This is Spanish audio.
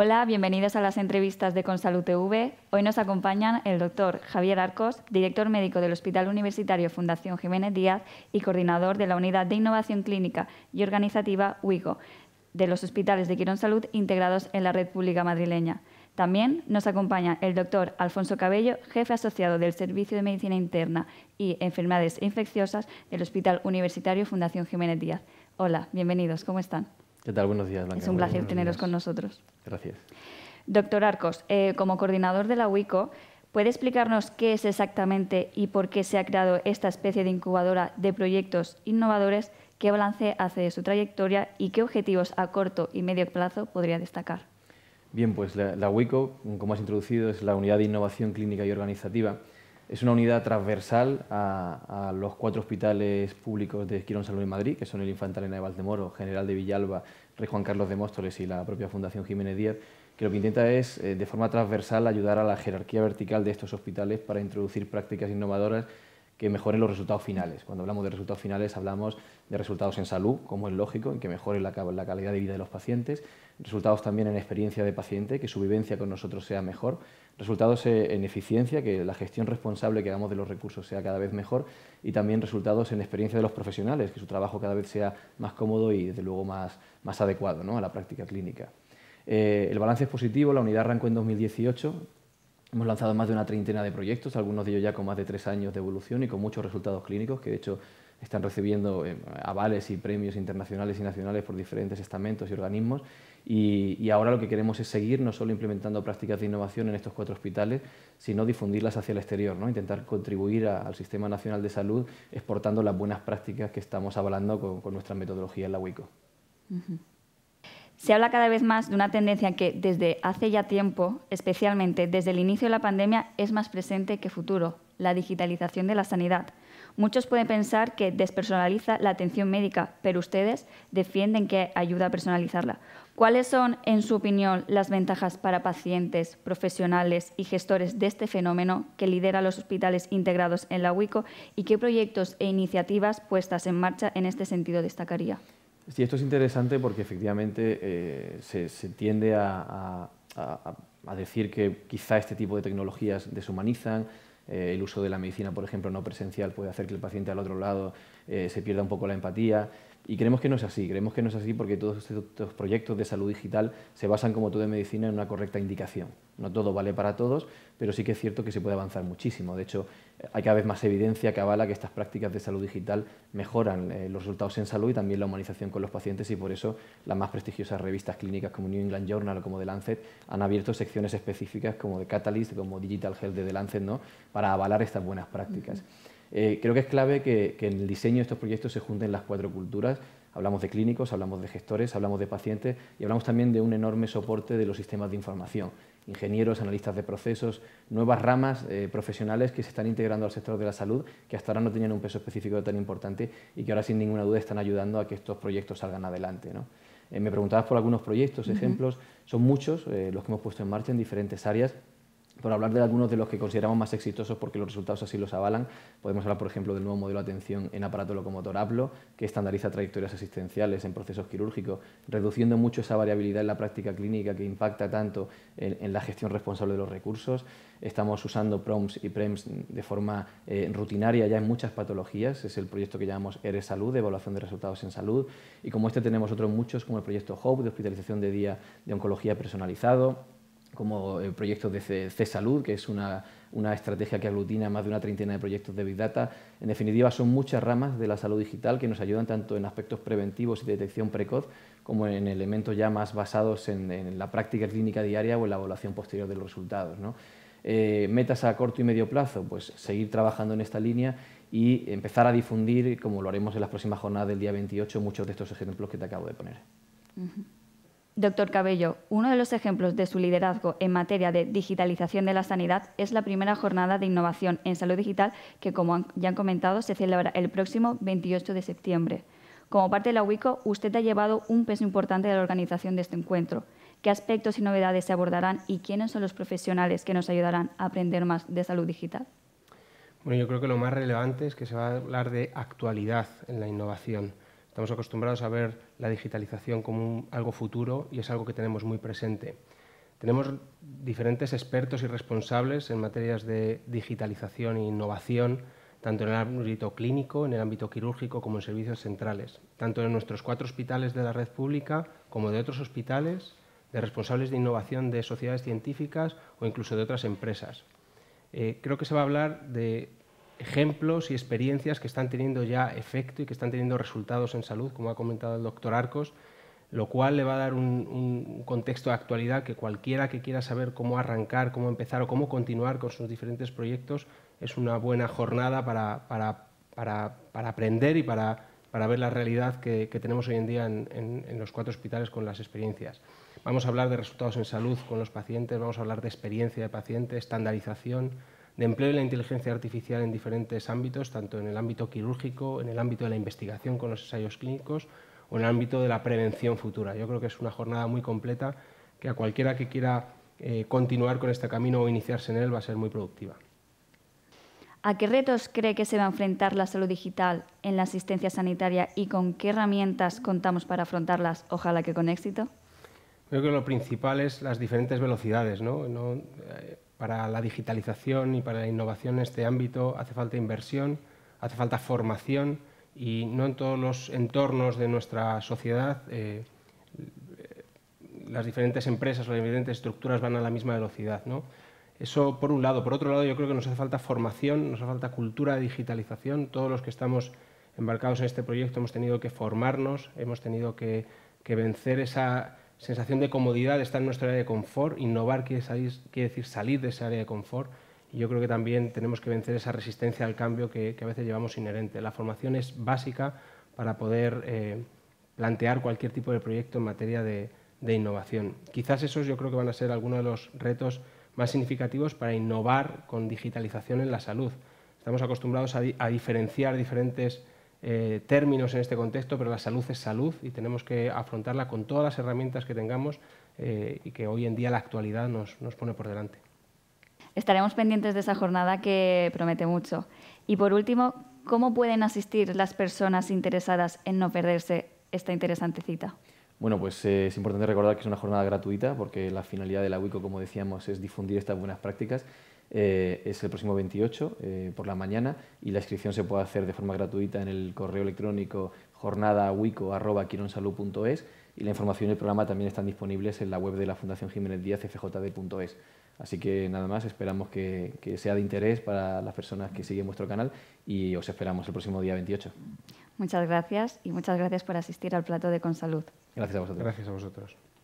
Hola, bienvenidos a las entrevistas de Consalud TV. Hoy nos acompañan el doctor Javier Arcos, director médico del Hospital Universitario Fundación Jiménez Díaz y coordinador de la Unidad de Innovación Clínica y Organizativa UIGO de los hospitales de Quirón Salud integrados en la red pública madrileña. También nos acompaña el doctor Alfonso Cabello, jefe asociado del Servicio de Medicina Interna y Enfermedades Infecciosas del Hospital Universitario Fundación Jiménez Díaz. Hola, bienvenidos, ¿cómo están? ¿Qué tal? Buenos días, Blanca. Es un placer teneros con nosotros. Gracias. Doctor Arcos, eh, como coordinador de la WICO, ¿puede explicarnos qué es exactamente y por qué se ha creado esta especie de incubadora de proyectos innovadores? ¿Qué balance hace de su trayectoria y qué objetivos a corto y medio plazo podría destacar? Bien, pues la, la WICO, como has introducido, es la Unidad de Innovación Clínica y Organizativa es una unidad transversal a, los cuatro hospitales públicos de Quirón Salud en Madrid, que son el Infanta de Valdemoro, General de Villalba, Rey Juan Carlos de Móstoles y la propia Fundación Jiménez Díaz, que lo que intenta es, eh, de forma transversal, ayudar a la jerarquía vertical de estos hospitales para introducir prácticas innovadoras que mejoren los resultados finales. Cuando hablamos de resultados finales hablamos de resultados en salud, como es lógico, en que mejore la, calidad de vida de los pacientes, resultados también en experiencia de paciente, que su vivencia con nosotros sea mejor, resultados eh, en eficiencia, que la gestión responsable que hagamos de los recursos sea cada vez mejor, y también resultados en experiencia de los profesionales, que su trabajo cada vez sea más cómodo y desde luego más, más adecuado a la práctica clínica. Eh, el balance es positivo, la unidad arrancó en 2018, Hemos lanzado más de una treintena de proyectos, algunos de ellos ya con más de tres años de evolución y con muchos resultados clínicos que de hecho están recibiendo eh, avales y premios internacionales y nacionales por diferentes estamentos y organismos. Y, ahora lo que queremos es seguir no solo implementando prácticas de innovación en estos cuatro hospitales, sino difundirlas hacia el exterior, ¿no? intentar contribuir al Sistema Nacional de Salud exportando las buenas prácticas que estamos avalando con, nuestra metodología en la WICO. Se habla cada vez más de una tendencia que desde hace ya tiempo, especialmente desde el inicio de la pandemia, es más presente que futuro, la digitalización de la sanidad. Muchos pueden pensar que despersonaliza la atención médica, pero ustedes defienden que ayuda a personalizarla. ¿Cuáles son, en su opinión, las ventajas para pacientes, profesionales y gestores de este fenómeno que lidera los hospitales integrados en la UICO y qué proyectos e iniciativas puestas en marcha en este sentido destacaría? Sí, esto es interesante porque efectivamente eh, se, tiende a, decir que quizá este tipo de tecnologías deshumanizan, eh, el uso de la medicina, por ejemplo, no presencial puede hacer que el paciente al otro lado eh, se pierda un poco la empatía. Y creemos que no es así, creemos que no es así porque todos estos proyectos de salud digital se basan, como todo en medicina, en una correcta indicación. No todo vale para todos, pero sí que es cierto que se puede avanzar muchísimo. De hecho, hay cada vez más evidencia que avala que estas prácticas de salud digital mejoran eh, los resultados en salud y también la humanización con los pacientes y por eso las más prestigiosas revistas clínicas como New England Journal o como The Lancet han abierto secciones específicas como de Catalyst, como Digital Health de The Lancet, ¿no? para avalar estas buenas prácticas. Eh, creo que es clave que, en el diseño de estos proyectos se junten las cuatro culturas. Hablamos de clínicos, hablamos de gestores, hablamos de pacientes y hablamos también de un enorme soporte de los sistemas de información. Ingenieros, analistas de procesos, nuevas ramas eh, profesionales que se están integrando al sector de la salud, que hasta ahora no tenían un peso específico tan importante y que ahora sin ninguna duda están ayudando a que estos proyectos salgan adelante. ¿no? Eh, me preguntabas por algunos proyectos, ejemplos. Son muchos los que hemos puesto en marcha en diferentes áreas por hablar de algunos de los que consideramos más exitosos porque los resultados así los avalan, podemos hablar, por ejemplo, del nuevo modelo de atención en aparato locomotor APLO, que estandariza trayectorias asistenciales en procesos quirúrgicos, reduciendo mucho esa variabilidad en la práctica clínica que impacta tanto en, la gestión responsable de los recursos. Estamos usando PROMS y PREMS de forma eh, rutinaria ya en muchas patologías. Es el proyecto que llamamos ERE Salud, de evaluación de resultados en salud. Y como este tenemos otros muchos, como el proyecto HOPE, de hospitalización de día de oncología personalizado como el proyecto de C-Salud, que es una, una, estrategia que aglutina más de una treintena de proyectos de Big Data. En definitiva, son muchas ramas de la salud digital que nos ayudan tanto en aspectos preventivos y de detección precoz, como en elementos ya más basados en, la práctica clínica diaria o en la evaluación posterior de los resultados. ¿no? Eh, metas a corto y medio plazo, pues seguir trabajando en esta línea y empezar a difundir, como lo haremos en las próximas jornadas del día 28, muchos de estos ejemplos que te acabo de poner. Doctor Cabello, uno de los ejemplos de su liderazgo en materia de digitalización de la sanidad es la primera jornada de innovación en salud digital que, como ya han comentado, se celebra el próximo 28 de septiembre. Como parte de la UICO, usted ha llevado un peso importante de la organización de este encuentro. ¿Qué aspectos y novedades se abordarán y quiénes son los profesionales que nos ayudarán a aprender más de salud digital? Bueno, yo creo que lo más relevante es que se va a hablar de actualidad en la innovación. Estamos acostumbrados a ver la digitalización como algo futuro y es algo que tenemos muy presente. Tenemos diferentes expertos y responsables en materias de digitalización e innovación, tanto en el ámbito clínico, en el ámbito quirúrgico, como en servicios centrales, tanto en nuestros cuatro hospitales de la red pública como de otros hospitales, de responsables de innovación de sociedades científicas o incluso de otras empresas. Eh, creo que se va a hablar de ejemplos y experiencias que están teniendo ya efecto y que están teniendo resultados en salud, como ha comentado el doctor Arcos, lo cual le va a dar un, contexto de actualidad que cualquiera que quiera saber cómo arrancar, cómo empezar o cómo continuar con sus diferentes proyectos, es una buena jornada para, para, para, para aprender y para, ver la realidad que, que, tenemos hoy en día en, en, en los cuatro hospitales con las experiencias. Vamos a hablar de resultados en salud con los pacientes, vamos a hablar de experiencia de paciente, estandarización, de empleo de la inteligencia artificial en diferentes ámbitos, tanto en el ámbito quirúrgico, en el ámbito de la investigación con los ensayos clínicos o en el ámbito de la prevención futura. Yo creo que es una jornada muy completa que a cualquiera que quiera eh, continuar con este camino o iniciarse en él va a ser muy productiva. ¿A qué retos cree que se va a enfrentar la salud digital en la asistencia sanitaria y con qué herramientas contamos para afrontarlas, ojalá que con éxito? Creo que lo principal es las diferentes velocidades. ¿no? Eh, para la digitalización y para la innovación en este ámbito hace falta inversión, hace falta formación y no en todos los entornos de nuestra sociedad eh, las diferentes empresas o las diferentes estructuras van a la misma velocidad. ¿no? Eso por un lado. Por otro lado, yo creo que nos hace falta formación, nos hace falta cultura de digitalización. Todos los que estamos embarcados en este proyecto hemos tenido que formarnos, hemos tenido que vencer esa sensación de comodidad, está en nuestra área de confort. Innovar quiere, decir salir de esa área de confort. Y yo creo que también tenemos que vencer esa resistencia al cambio que, a veces llevamos inherente. La formación es básica para poder eh, plantear cualquier tipo de proyecto en materia de, innovación. Quizás esos yo creo que van a ser algunos de los retos más significativos para innovar con digitalización en la salud. Estamos acostumbrados a diferenciar diferentes eh, términos en este contexto, pero la salud es salud y tenemos que afrontarla con todas las herramientas que tengamos eh, y que hoy en día la actualidad nos, nos pone por delante. Estaremos pendientes de esa jornada que promete mucho. Y por último, ¿cómo pueden asistir las personas interesadas en no perderse esta interesante cita? Bueno, pues eh, es importante recordar que es una jornada gratuita porque la finalidad de la UICO, como decíamos, es difundir estas buenas prácticas eh, es el próximo 28 eh, por la mañana y la inscripción se puede hacer de forma gratuita en el correo electrónico jornadawico.quironsalud.es y la información y el programa también están disponibles en la web de la Fundación Jiménez Díaz fjd.es. Así que nada más, esperamos que, sea de interés para las personas que siguen vuestro canal y os esperamos el próximo día 28. Muchas gracias y muchas gracias por asistir al plato de Consalud. Gracias a vosotros. Gracias a vosotros.